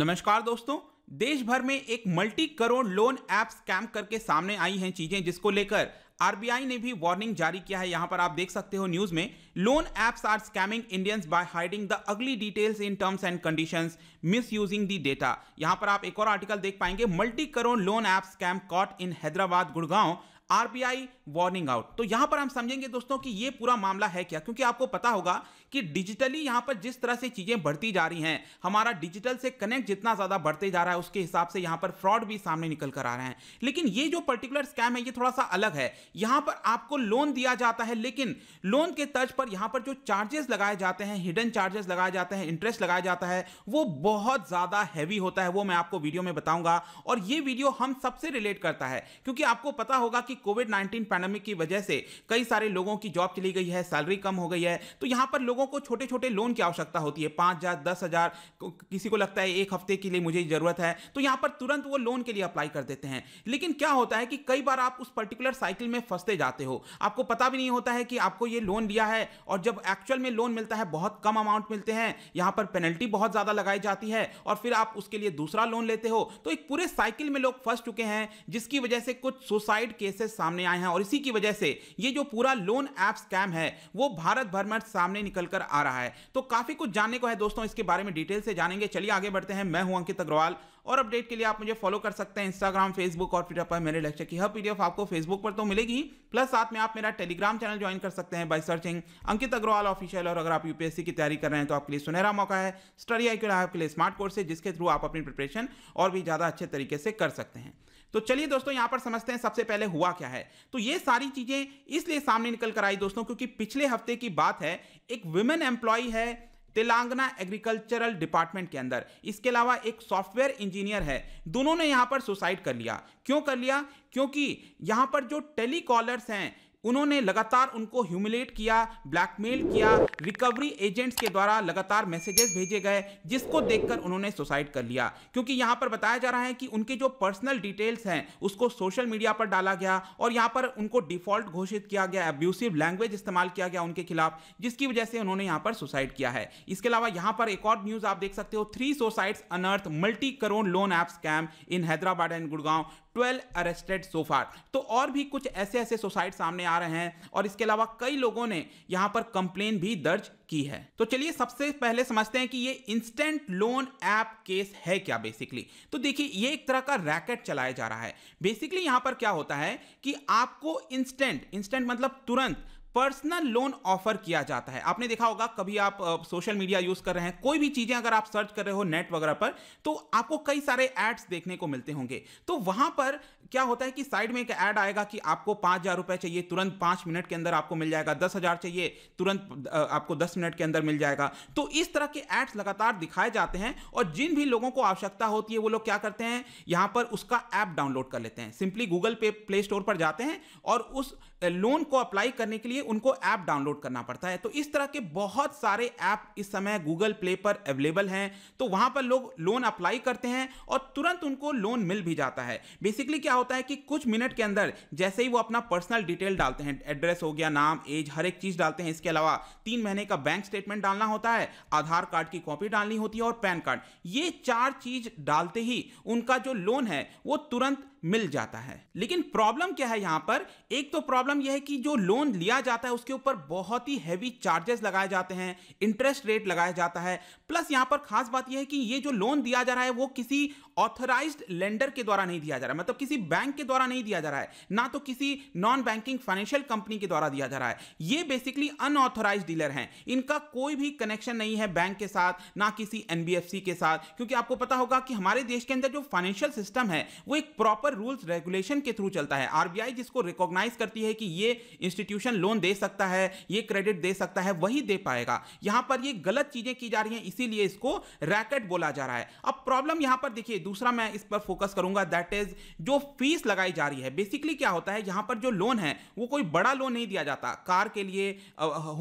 नमस्कार दोस्तों देश भर में एक multi crore loan app scam करके सामने आई हैं चीजें जिसको लेकर आरबीआई ने भी वार्निंग जारी किया है यहां पर आप देख सकते हो न्यूज में loan apps are scamming Indians by hiding the ugly details in terms and conditions misusing the data यहां पर आप एक और आर्टिकल देख पाएंगे multi crore loan app scam caught in Hyderabad Gurgaon RBI warning out तो यहां पर हम समझेंगे दोस्तों कि ये पूरा मामला है क्या क्योंकि आपको पता होगा कि डिजिटली यहां पर जिस तरह से चीजें बढ़ती जा रही हैं हमारा डिजिटल से कनेक्ट जितना ज्यादा बढ़ते जा रहा है उसके हिसाब से यहां पर फ्रॉड भी सामने निकल कर आ रहे हैं लेकिन ये जो पर्टिकुलर स्कैम है ये थोड़ा सा अलग है यहां पर आपको लोन दिया जाता है लेकिन लोन के तर्ज पर यहां पर जो चार्जेस लगाए जाते हैं हिडन चार्जेस लगाए जाते हैं इंटरेस्ट लगाया जाता है वो बहुत ज्यादा हैवी होता है वो मैं आपको वीडियो में बताऊंगा और ये वीडियो हम सबसे रिलेट करता है क्योंकि आपको पता होगा कि कोविड नाइन्टीन पैंडमिक की वजह से कई सारे लोगों की जॉब चली गई है सैलरी कम हो गई है तो यहाँ पर लोगों को छोटे छोटे लोन की आवश्यकता होती है पाँच हज़ार दस हज़ार किसी को लगता है एक हफ्ते के लिए मुझे ज़रूरत है तो यहाँ पर तुरंत वो लोन के लिए अप्लाई कर देते हैं लेकिन क्या होता है कि कई बार आप उस पर्टिकुलर साइकिल में फंसते जाते हो आपको पता भी नहीं होता है कि आपको ये लोन लिया है और जब एक्चुअल में लोन मिलता है बहुत कम अमाउंट मिलते हैं यहाँ पर पेनल्टी बहुत ज़्यादा लगाई जाती है और फिर आप उसके लिए दूसरा लोन लेते हो तो एक पूरे साइकिल में लोग फंस चुके हैं जिसकी वजह से कुछ सुसाइड केसेस केसेस सामने आए हैं और इसी की वजह से ये जो पूरा लोन ऐप स्कैम है वो भारत भर में सामने निकल कर आ रहा है तो काफ़ी कुछ जानने को है दोस्तों इसके बारे में डिटेल से जानेंगे चलिए आगे बढ़ते हैं मैं हूं अंकित अग्रवाल और अपडेट के लिए आप मुझे फॉलो कर सकते हैं इंस्टाग्राम फेसबुक और ट्विटर पर मेरे लेक्चर की हर पीडीएफ आपको फेसबुक पर तो मिलेगी प्लस साथ में आप मेरा टेलीग्राम चैनल ज्वाइन कर सकते हैं by searching Ankit Agarwal official और अगर आप यूपीएससी की तैयारी कर रहे हैं तो आपके लिए सुनहरा मौका है स्टडी आई के लिए स्मार्ट कोर्स है जिसके थ्रू आप अपनी प्रिपरेशन और भी ज़्यादा अच्छे तरीके से कर सकते हैं तो चलिए दोस्तों यहां पर समझते हैं सबसे पहले हुआ क्या है तो ये सारी चीज़ें इसलिए सामने निकल कर आई दोस्तों क्योंकि पिछले हफ्ते की बात है एक वुमेन एम्प्लॉय है तेलंगाना एग्रीकल्चरल डिपार्टमेंट के अंदर इसके अलावा एक सॉफ्टवेयर इंजीनियर है दोनों ने यहां पर सुसाइड कर लिया क्यों कर लिया क्योंकि यहां पर जो टेलीकॉलर्स हैं उन्होंने लगातार उनको ह्यूमिलेट किया ब्लैकमेल किया रिकवरी एजेंट्स के द्वारा लगातार मैसेजेस भेजे गए जिसको देखकर उन्होंने सुसाइड कर लिया क्योंकि यहां पर बताया जा रहा है कि उनके जो पर्सनल डिटेल्स हैं उसको सोशल मीडिया पर डाला गया और यहां पर उनको डिफॉल्ट घोषित किया गया अब्यूसिव लैंग्वेज इस्तेमाल किया गया उनके खिलाफ जिसकी वजह से उन्होंने यहां पर सुसाइड किया है इसके अलावा यहां पर एक और न्यूज आप देख सकते हो three societies unearth multi crore loan app scam in Hyderabad and Gurgaon twelve arrested so far तो और भी कुछ ऐसे ऐसे सुसाइड सामने आ रहे हैं और इसके अलावा कई लोगों ने यहां पर कंप्लेन भी दर्ज की है तो चलिए सबसे पहले समझते हैं कि ये इंस्टेंट लोन ऐप केस है क्या बेसिकली तो देखिए ये एक तरह का रैकेट चलाया जा रहा है बेसिकली यहां पर क्या होता है कि आपको इंस्टेंट इंस्टेंट मतलब तुरंत पर्सनल लोन ऑफर किया जाता है आपने देखा होगा कभी आप सोशल मीडिया यूज कर रहे हैं कोई भी चीजें अगर आप सर्च कर रहे हो नेट वगैरह पर तो आपको कई सारे एड्स देखने को मिलते होंगे तो वहां पर क्या होता है कि साइड में एक ऐड आएगा कि आपको पांच हजार रुपए चाहिए तुरंत पांच मिनट के अंदर आपको मिल जाएगा दस हजार चाहिए तुरंत आपको दस मिनट के अंदर मिल जाएगा तो इस तरह के एड्स लगातार दिखाए जाते हैं और जिन भी लोगों को आवश्यकता होती है वो लोग क्या करते हैं यहां पर उसका ऐप डाउनलोड कर लेते हैं सिंपली गूगल पे प्ले स्टोर पर जाते हैं और उस लोन को अप्लाई करने के लिए उनको ऐप डाउनलोड करना पड़ता है तो इस तरह के बहुत सारे ऐप इस समय गूगल प्ले पर अवेलेबल हैं तो वहां पर लोग लोन अप्लाई करते हैं और तुरंत उनको लोन मिल भी जाता है बेसिकली क्या होता है कि कुछ मिनट के अंदर जैसे ही वो अपना पर्सनल डिटेल डालते हैं एड्रेस हो गया नाम एज हर एक चीज डालते हैं इसके अलावा तीन महीने का बैंक स्टेटमेंट डालना होता है आधार कार्ड की कॉपी डालनी होती है और पैन कार्ड ये चार चीज डालते ही उनका जो लोन है वो तुरंत मिल जाता है लेकिन प्रॉब्लम क्या है यहां पर एक तो प्रॉब्लम प्रॉब्लम यह है कि जो लोन लिया जाता है उसके ऊपर बहुत ही हैवी चार्जेस लगाए जाते हैं इंटरेस्ट रेट लगाया जाता है प्लस यहां पर खास बात यह है कि ये जो लोन दिया जा रहा है वो किसी ऑथराइज लेंडर के द्वारा नहीं दिया जा रहा है मतलब किसी बैंक के द्वारा नहीं दिया जा रहा है ना तो किसी नॉन बैंकिंग फाइनेंशियल कंपनी के द्वारा दिया जा रहा है ये बेसिकली अनऑथोराइज डीलर हैं इनका कोई भी कनेक्शन नहीं है बैंक के साथ ना किसी एनबीएफसी के साथ क्योंकि आपको पता होगा कि हमारे देश के अंदर जो फाइनेंशियल सिस्टम है वो एक प्रॉपर रूल्स रेगुलेशन के थ्रू चलता है आरबीआई जिसको रिकॉग्नाइज करती है कि ये इंस्टीट्यूशन लोन दे सकता है ये क्रेडिट दे सकता है वही दे पाएगा यहां पर ये गलत चीजें की जा रही हैं इसीलिए इसको रैकेट बोला जा रहा है अब प्रॉब्लम यहां पर देखिए दूसरा मैं इस पर फोकस करूंगा दैट इज जो फीस लगाई जा रही है बेसिकली क्या होता है यहां पर जो लोन है वो कोई बड़ा लोन नहीं दिया जाता कार के लिए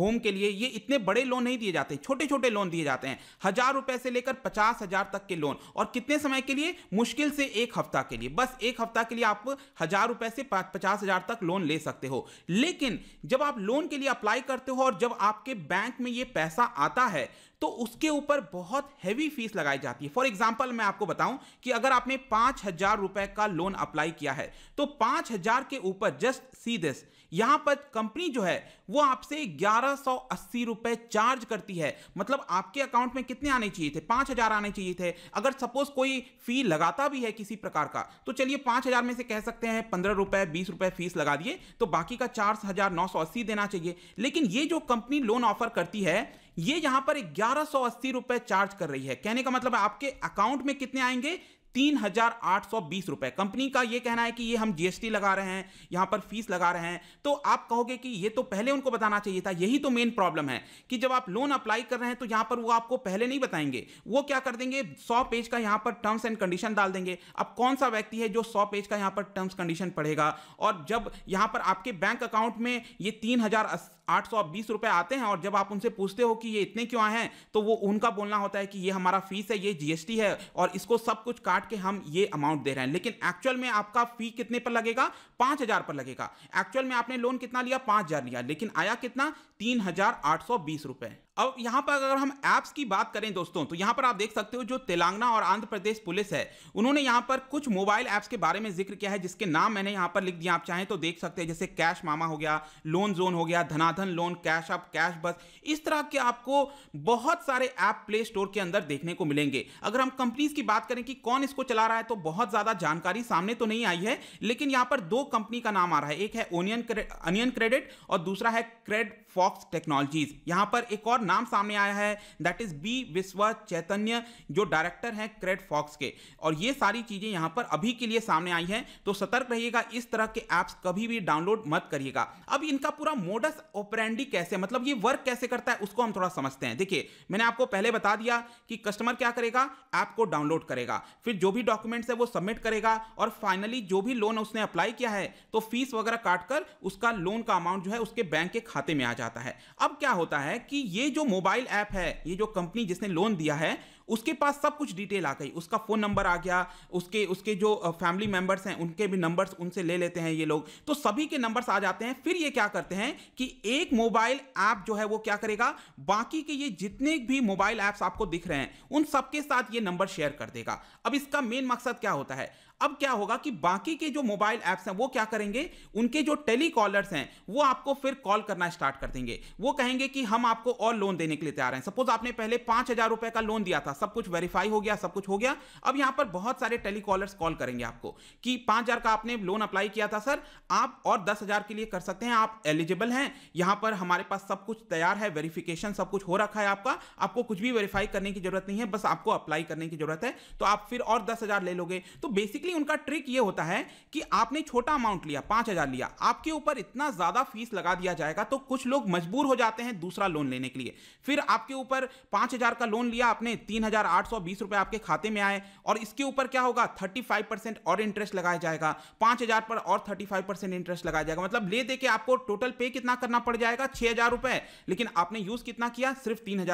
होम के लिए ये इतने बड़े लोन नहीं दिए जाते छोटे छोटे लोन दिए जाते हैं हजार रुपए से लेकर पचास हजार तक के लोन और कितने समय के लिए मुश्किल से एक हफ्ता के लिए बस एक हफ्ता के लिए आप हजार रुपए से पचास हजार तक लोन ले सकते हैं सकते हो लेकिन जब आप लोन के लिए अप्लाई करते हो और जब आपके बैंक में ये पैसा आता है तो उसके ऊपर बहुत हैवी फीस लगाई जाती है फॉर एग्जाम्पल मैं आपको बताऊं कि अगर आपने पांच हजार रुपए का लोन अप्लाई किया है तो पांच हजार के ऊपर जस्ट सी दिस यहां पर कंपनी जो है वो आपसे ग्यारह सौ अस्सी रुपए चार्ज करती है मतलब आपके अकाउंट में कितने आने चाहिए थे पांच हजार आने चाहिए थे अगर सपोज कोई फी लगाता भी है किसी प्रकार का तो चलिए पांच हजार में से कह सकते हैं पंद्रह रुपए बीस रुपए फीस लगा दिए तो बाकी का चार हजार नौ सौ अस्सी देना चाहिए लेकिन ये जो कंपनी लोन ऑफर करती है ये यहां पर ग्यारह सौ अस्सी रुपए चार्ज कर रही है कहने का मतलब आपके अकाउंट में कितने आएंगे तीन हजार आठ सौ बीस रुपए कंपनी का यह कहना है कि ये हम जीएसटी लगा रहे हैं यहां पर फीस लगा रहे हैं तो आप कहोगे कि ये तो पहले उनको बताना चाहिए था यही तो मेन प्रॉब्लम है कि जब आप लोन अप्लाई कर रहे हैं तो यहां पर वो आपको पहले नहीं बताएंगे वो क्या कर देंगे सौ पेज का यहां पर टर्म्स एंड कंडीशन डाल देंगे अब कौन सा व्यक्ति है जो सौ पेज का यहां पर टर्म्स कंडीशन पढ़ेगा और जब यहां पर आपके बैंक अकाउंट में ये तीन हजार आठ सौ बीस रुपए आते हैं और जब आप उनसे पूछते हो कि ये इतने क्यों आए हैं तो वो उनका बोलना होता है कि ये हमारा फीस है ये जीएसटी है और इसको सब कुछ काट काट के हम ये अमाउंट दे रहे हैं लेकिन एक्चुअल में आपका फी कितने पर लगेगा पांच हजार पर लगेगा एक्चुअल में आपने लोन कितना लिया पांच हजार लिया लेकिन आया कितना तीन हजार आठ सौ बीस रुपए अब यहाँ पर अगर हम ऐप्स की बात करें दोस्तों तो यहाँ पर आप देख सकते हो जो तेलंगाना और आंध्र प्रदेश पुलिस है उन्होंने यहाँ पर कुछ मोबाइल ऐप्स के बारे में जिक्र किया है जिसके नाम मैंने यहाँ पर लिख दिया आप चाहें तो देख सकते हैं जैसे कैश मामा हो गया लोन जोन हो गया Dhanadhan loan cash up cash बस इस तरह के आपको बहुत सारे ऐप प्ले स्टोर के अंदर देखने को मिलेंगे अगर हम कंपनीज की बात करें कि कौन इसको चला रहा है तो बहुत ज़्यादा जानकारी सामने तो नहीं आई है लेकिन यहाँ पर दो कंपनी का नाम आ रहा है एक है ओनियन अनियन क्रेडिट और दूसरा है क्रेड फॉक्स टेक्नोलॉजीज यहाँ पर एक और नाम सामने आया है दैट इज बी विश्व चैतन्य जो डायरेक्टर हैं क्रेड फॉक्स के और ये सारी चीज़ें यहां पर अभी के लिए सामने आई हैं तो सतर्क रहिएगा इस तरह के ऐप्स कभी भी डाउनलोड मत करिएगा अब इनका पूरा मोडस ओपरेंडी कैसे मतलब ये वर्क कैसे करता है उसको हम थोड़ा समझते हैं देखिए मैंने आपको पहले बता दिया कि कस्टमर क्या करेगा ऐप को डाउनलोड करेगा फिर जो भी डॉक्यूमेंट्स है वो सबमिट करेगा और फाइनली जो भी लोन उसने अप्लाई किया है तो फीस वगैरह काटकर उसका लोन का अमाउंट जो है उसके बैंक के खाते में आ जाता है अब क्या होता है कि ये जो मोबाइल ऐप है ये जो कंपनी जिसने लोन दिया है उसके पास सब कुछ डिटेल आ गई उसका फ़ोन नंबर आ गया उसके उसके जो फैमिली मेंबर्स हैं उनके भी नंबर्स उनसे ले लेते हैं ये लोग तो सभी के नंबर्स आ जाते हैं फिर ये क्या करते हैं कि एक मोबाइल ऐप जो है वो क्या करेगा बाकी के ये जितने भी मोबाइल ऐप्स आपको दिख रहे हैं उन सबके साथ ये नंबर शेयर कर देगा अब इसका मेन मकसद क्या होता है अब क्या होगा कि बाकी के जो मोबाइल ऐप्स हैं वो क्या करेंगे उनके जो टेलीकॉलर्स हैं वो आपको फिर कॉल करना स्टार्ट कर देंगे वो कहेंगे कि हम आपको और लोन देने के लिए तैयार हैं सपोज आपने पहले पांच हजार रुपए का लोन दिया था सब कुछ वेरीफाई हो गया सब कुछ हो गया अब यहां पर बहुत सारे टेलीकॉलर्स कॉल करेंगे आपको कि पांच हजार का आपने लोन अप्लाई किया था सर आप और दस हजार के लिए कर सकते हैं आप एलिजिबल हैं यहां पर हमारे पास सब कुछ तैयार है वेरिफिकेशन सब कुछ हो रखा है आपका आपको कुछ भी वेरीफाई करने की जरूरत नहीं है बस आपको अप्लाई करने की जरूरत है तो आप फिर और दस ले लोगे तो बेसिकली उनका ट्रिक ये होता है कि आपने छोटा अमाउंट लिया पांच लिया आपके ऊपर इतना ज्यादा फीस लगा दिया जाएगा तो कुछ लोग मजबूर हो जाते हैं दूसरा लोन लेने के लिए फिर आपके ऊपर पांच का लोन लिया आपने तीन तीन रुपए आपके खाते में आए और इसके ऊपर क्या होगा 35 और इंटरेस्ट लगाया जाएगा 5000 पर और 35 इंटरेस्ट लगाया जाएगा मतलब ले देके आपको टोटल पे कितना करना पड़ जाएगा छह रुपए लेकिन आपने यूज कितना किया सिर्फ तीन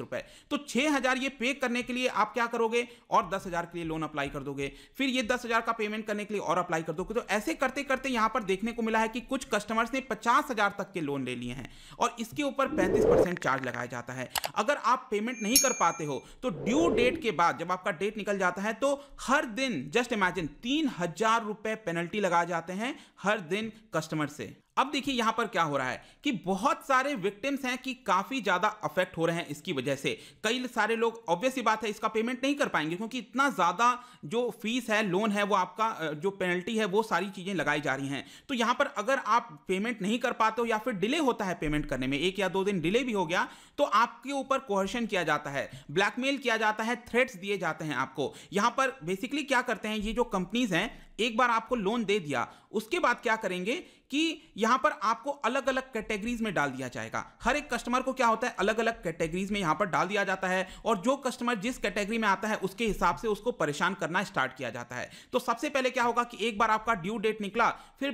रुपए तो छह ये पे करने के लिए आप क्या करोगे और दस के लिए लोन अप्लाई कर दोगे फिर ये दस का पेमेंट करने के लिए और अप्लाई कर दोगे तो ऐसे करते करते यहां पर देखने को मिला है कि कुछ कस्टमर्स ने पचास तक के लोन ले लिए हैं और इसके ऊपर पैंतीस चार्ज लगाया जाता है अगर आप पेमेंट नहीं कर पाते हो तो तो ड्यू डेट के बाद जब आपका डेट निकल जाता है तो हर दिन जस्ट इमेजिन तीन हजार रुपए पेनल्टी लगाए जाते हैं हर दिन कस्टमर से अब देखिए यहां पर क्या हो रहा है कि बहुत सारे विक्टिम्स हैं कि काफी ज्यादा अफेक्ट हो रहे हैं इसकी वजह से कई सारे लोग ऑब्वियसली बात है इसका पेमेंट नहीं कर पाएंगे क्योंकि इतना ज्यादा जो फीस है लोन है वो आपका जो पेनल्टी है वो सारी चीजें लगाई जा रही हैं तो यहां पर अगर आप पेमेंट नहीं कर पाते हो या फिर डिले होता है पेमेंट करने में एक या दो दिन डिले भी हो गया तो आपके ऊपर कोहर्शन किया जाता है ब्लैकमेल किया जाता है थ्रेट्स दिए जाते हैं आपको यहां पर बेसिकली क्या करते हैं ये जो कंपनीज हैं एक बार आपको लोन दे दिया उसके बाद क्या करेंगे कि यहां पर आपको अलग अलग कैटेगरीज में डाल दिया जाएगा हर एक कस्टमर को क्या होता है अलग अलग कैटेगरीज में यहां पर डाल दिया जाता है और जो कस्टमर जिस कैटेगरी में आता है उसके हिसाब से उसको परेशान करना स्टार्ट किया जाता है तो सबसे पहले क्या होगा कि एक बार आपका ड्यू डेट निकला फिर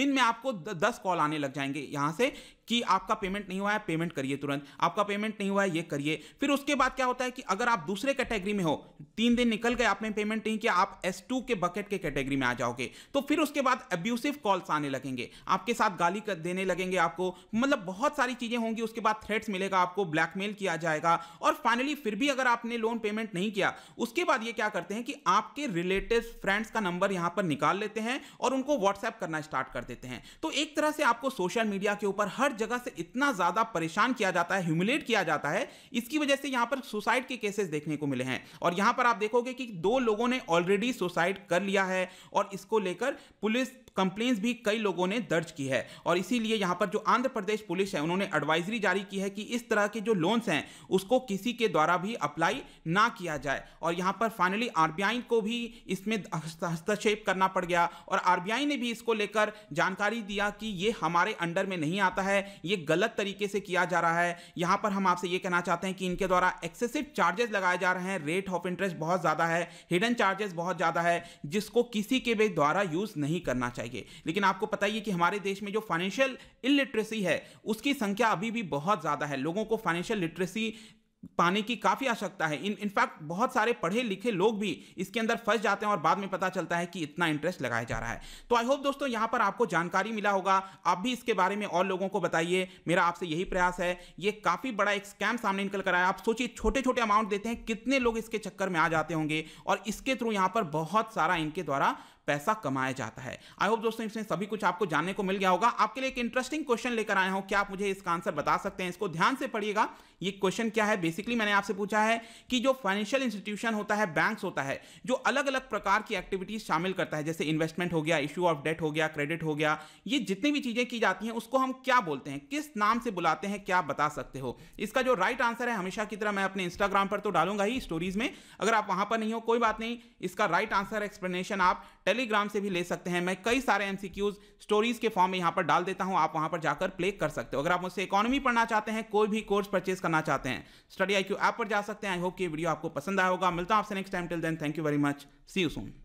दिन में आपको दस कॉल आने लग जाएंगे यहां से कि आपका पेमेंट नहीं हुआ है पेमेंट करिए तुरंत आपका पेमेंट नहीं हुआ है ये करिए फिर उसके बाद क्या होता है कि अगर आप दूसरे कैटेगरी में हो तीन दिन निकल गए आपने पेमेंट नहीं किया आप एस टू के बकेट के कैटेगरी में आ जाओगे तो फिर उसके बाद एब्यूसिव कॉल्स आने लगेंगे आपके साथ गाली देने लगेंगे आपको मतलब बहुत सारी चीज़ें होंगी उसके बाद थ्रेट्स मिलेगा आपको ब्लैकमेल किया जाएगा और फाइनली फिर भी अगर आपने लोन पेमेंट नहीं किया उसके बाद ये क्या करते हैं कि आपके रिलेटिव फ्रेंड्स का नंबर यहाँ पर निकाल लेते हैं और उनको व्हाट्सएप करना स्टार्ट कर देते हैं तो एक तरह से आपको सोशल मीडिया के ऊपर हर जगह से इतना ज़्यादा परेशान किया जाता है ह्यूमिलेट किया जाता है इसकी वजह से यहां पर सुसाइड के केसेस देखने को मिले हैं और यहां पर आप देखोगे कि दो लोगों ने ऑलरेडी सुसाइड कर लिया है और इसको लेकर पुलिस कंप्लेन्स भी कई लोगों ने दर्ज की है और इसीलिए यहाँ पर जो आंध्र प्रदेश पुलिस है उन्होंने एडवाइजरी जारी की है कि इस तरह के जो लोन्स हैं उसको किसी के द्वारा भी अप्लाई ना किया जाए और यहाँ पर फाइनली आरबीआई को भी इसमें हस्तक्षेप करना पड़ गया और आरबीआई ने भी इसको लेकर जानकारी दिया कि ये हमारे अंडर में नहीं आता है ये गलत तरीके से किया जा रहा है यहाँ पर हम आपसे ये कहना चाहते हैं कि इनके द्वारा एक्सेसिव चार्जेस लगाए जा रहे हैं रेट ऑफ इंटरेस्ट बहुत ज़्यादा है हिडन चार्जेस बहुत ज़्यादा है जिसको किसी के भी द्वारा यूज़ नहीं करना चाहिए चाहिए लेकिन आपको पता ही है कि हमारे देश में जो फाइनेंशियल इलिटरेसी है उसकी संख्या अभी भी बहुत ज़्यादा है लोगों को फाइनेंशियल लिटरेसी पाने की काफ़ी आवश्यकता है इन इनफैक्ट बहुत सारे पढ़े लिखे लोग भी इसके अंदर फंस जाते हैं और बाद में पता चलता है कि इतना इंटरेस्ट लगाया जा रहा है तो आई होप दोस्तों यहाँ पर आपको जानकारी मिला होगा आप भी इसके बारे में और लोगों को बताइए मेरा आपसे यही प्रयास है ये काफ़ी बड़ा एक स्कैम सामने निकल कर आया आप सोचिए छोटे छोटे अमाउंट देते हैं कितने लोग इसके चक्कर में आ जाते होंगे और इसके थ्रू यहाँ पर बहुत सारा इनके द्वारा पैसा कमाया जाता है आई होप दोस्तों इसमें सभी कुछ आपको जानने को मिल गया होगा आपके लिए एक इंटरेस्टिंग क्वेश्चन लेकर आया हूं क्या आप मुझे इसका आंसर बता सकते हैं इसको ध्यान से पढ़िएगा ये क्वेश्चन क्या है बेसिकली मैंने आपसे पूछा है कि जो फाइनेंशियल इंस्टीट्यूशन होता है बैंक्स होता है जो अलग अलग प्रकार की एक्टिविटीज शामिल करता है जैसे इन्वेस्टमेंट हो गया इश्यू ऑफ डेट हो गया क्रेडिट हो गया ये जितनी भी चीजें की जाती हैं उसको हम क्या बोलते हैं किस नाम से बुलाते हैं क्या बता सकते हो इसका जो राइट आंसर है हमेशा की तरह मैं अपने इंस्टाग्राम पर तो डालूंगा ही स्टोरीज में अगर आप वहां पर नहीं हो कोई बात नहीं इसका राइट आंसर एक्सप्लेनेशन आप टेलीग्राम से भी ले सकते हैं मैं कई सारे एमसीक्यूज स्टोरीज के फॉर्म में यहाँ पर डाल देता हूँ आप वहाँ पर जाकर प्ले कर सकते हो अगर आप मुझसे इकोनॉमी पढ़ना चाहते हैं कोई भी कोर्स परचेज करना चाहते हैं स्टडी आई क्यू ऐप पर जा सकते हैं आई होप कि वीडियो आपको पसंद आया होगा मिलता हूँ आपसे next time till then thank you very much see you soon